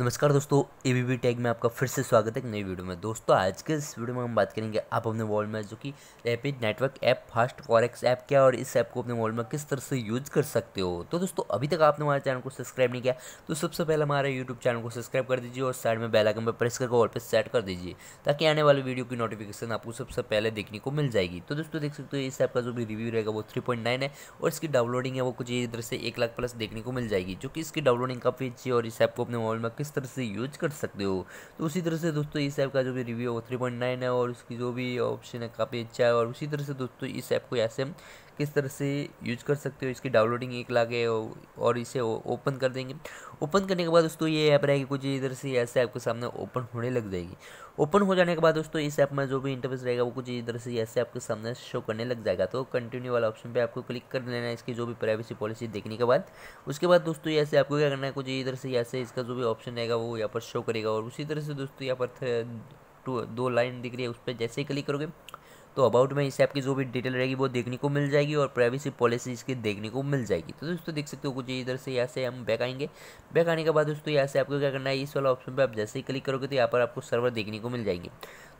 नमस्कार दोस्तों A B tag में आपका फिर से स्वागत है एक नई वीडियो में दोस्तों आज के इस वीडियो में हम बात करेंगे आप अपने मोबाइल में जो कि rapid network app fast forex app क्या और इस ऐप को अपने मोबाइल में किस तरह से यूज कर सकते हो तो दोस्तों अभी तक आपने हमारे चैनल को सब्सक्राइब नहीं किया तो सबसे पहले हमारे यूट्यूब चैनल को सब्सक्राइब कर दीजिए और साइड में बेलाइकन पर प्रेस करके वॉल पर सेट कर दीजिए ताकि आने वाली वीडियो की नोटिफिकेशन आपको सबसे पहले देखने को मिल जाएगी तो दोस्तों देख सकते हो इस ऐप का जो भी रिव्यू रहेगा वो थ्री है और इसकी डाउनलोडिंग है वो कुछ इधर से एक लाख प्लस देखने को मिल जाएगी जो कि इसकी डाउनलोडिंग काफ़ी अच्छी है और इस ऐप को अपने मोबाइल में किस किस तरह से यूज कर सकते हो तो उसी तरह से दोस्तों इस ऐप का जो भी रिव्यू है वो थ्री पॉइंट नाइन है और उसकी जो भी ऑप्शन है काफ़ी अच्छा है और उसी तरह से दोस्तों इस ऐप को ऐसे किस तरह से यूज कर सकते हो इसकी डाउनलोडिंग एक लागे और इसे ओपन कर देंगे ओपन करने के बाद दोस्तों ये ऐप रहेगी कुछ इधर से ऐसे आपके सामने ओपन होने लग जाएगी ओपन हो जाने के बाद दोस्तों इस ऐप में जो भी इंटरफेस रहेगा वो कुछ इधर से ऐसे आपके सामने शो करने लग जाएगा तो कंटिन्यू वाला ऑप्शन पे आपको क्लिक कर लेना है इसकी जो भी प्राइवेसी पॉलिसी देखने के बाद उसके बाद दोस्तों ऐसे आपको क्या करना है कुछ इधर से ऐसे इसका जो भी ऑप्शन रहेगा वो यहाँ पर शो करेगा और उसी तरह से दोस्तों यहाँ पर दो लाइन दिख रही है उस पर जैसे ही क्लिक करोगे तो अबाउट में इस ऐप की जो भी डिटेल रहेगी वो देखने को मिल जाएगी और प्राइवेसी पॉलिसी इसकी देखने को मिल जाएगी तो दोस्तों देख सकते हो कुछ इधर से यहाँ से हम बैक आएंगे बैक आने के बाद दोस्तों यहाँ से आपको क्या करना है इस वाला ऑप्शन पर आप जैसे ही क्लिक करोगे तो यहाँ पर आपको सर्वर देखने को मिल जाएंगे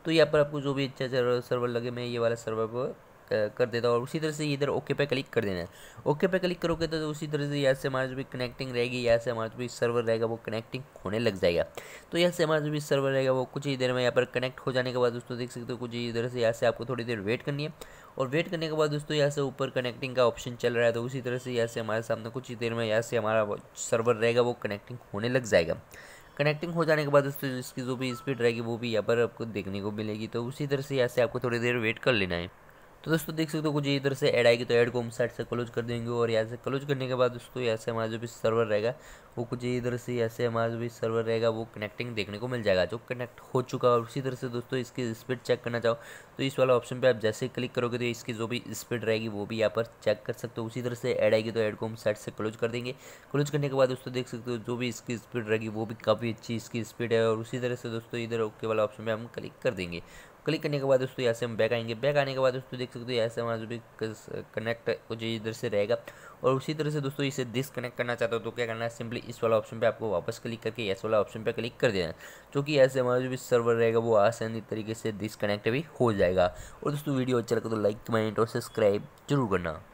तो यहाँ पर आपको जो भी अच्छा सर्वर लगे मैं ये वाला सर्वर पर कर देता है और उसी तरह से इधर ओके पे क्लिक कर देना है ओके पे क्लिक करोगे तो उसी तरह से यहाँ से हमारा जो भी कनेक्टिंग रहेगी यहाँ से हमारा जो भी सर्वर रहेगा वो कनेक्टिंग होने लग जाएगा तो यहाँ से हमारा जो भी सर्वर रहेगा वो कुछ ही देर में यहाँ पर कनेक्ट हो जाने के बाद दोस्तों देख सकते हो कुछ ही इधर से यहाँ से आपको थोड़ी देर वेट करनी है और वेट करने के बाद दोस्तों यहाँ से ऊपर कनेक्टिंग का ऑप्शन चल रहा है तो उसी तरह से यहाँ से हमारे सामने कुछ ही देर में यहाँ से हमारा सर्वर रहेगा वो कनेक्टिंग होने लग जाएगा कनेक्टिंग हो जाने के बाद दोस्तों इसकी जो भी स्पीड रहेगी वो भी यहाँ पर आपको देखने को मिलेगी तो उसी तरह से यहाँ से आपको थोड़ी देर वेट कर लेना है तो दोस्तों देख सकते हो कुछ इधर से ऐड आएगी तो ऐड को हम साइड से क्लोज कर देंगे और यहाँ से क्लोज करने के बाद दोस्तों यहाँ से हमारा जो भी सर्वर रहेगा वो कुछ इधर से ऐसे हमारा जो भी सर्वर रहेगा वो कनेक्टिंग देखने को मिल जाएगा जो कनेक्ट हो चुका है और उसी तरह से दोस्तों इसकी स्पीड चेक करना चाहो तो इस वाला ऑप्शन पर आप जैसे क्लिक करोगे तो इसकी जो भी स्पीड रहेगी वो भी यहाँ पर चेक कर सकते हो उसी तरह से ऐड आएगी तो ऐड को हम साइड से क्लोज कर देंगे क्लोज करने के बाद दोस्तों देख सकते हो जो भी इसकी स्पीड रहेगी वो भी काफ़ी अच्छी इसकी स्पीड है और उसी तरह से दोस्तों इधर ओके वाला ऑप्शन पर हम क्लिक कर देंगे क्लिक करने के बाद दोस्तों यहाँ से हम बैक आएंगे बैक आने के बाद दोस्तों देख सकते हो यहाँ से हमारा जो भी कनेक्ट जो इधर से रहेगा और उसी तरह से दोस्तों इसे डिसकनेक्ट करना चाहते हो तो क्या करना है सिंपली इस वाला ऑप्शन पे आपको वापस क्लिक करके यस वाला ऑप्शन पे क्लिक कर देना क्योंकि ऐसे हमारा जो भी सर्वर रहेगा वो आसानी तरीके से डिसकनेक्ट भी हो जाएगा और दोस्तों वीडियो अच्छा लगे तो लाइक कमेंट और सब्सक्राइब जरूर करना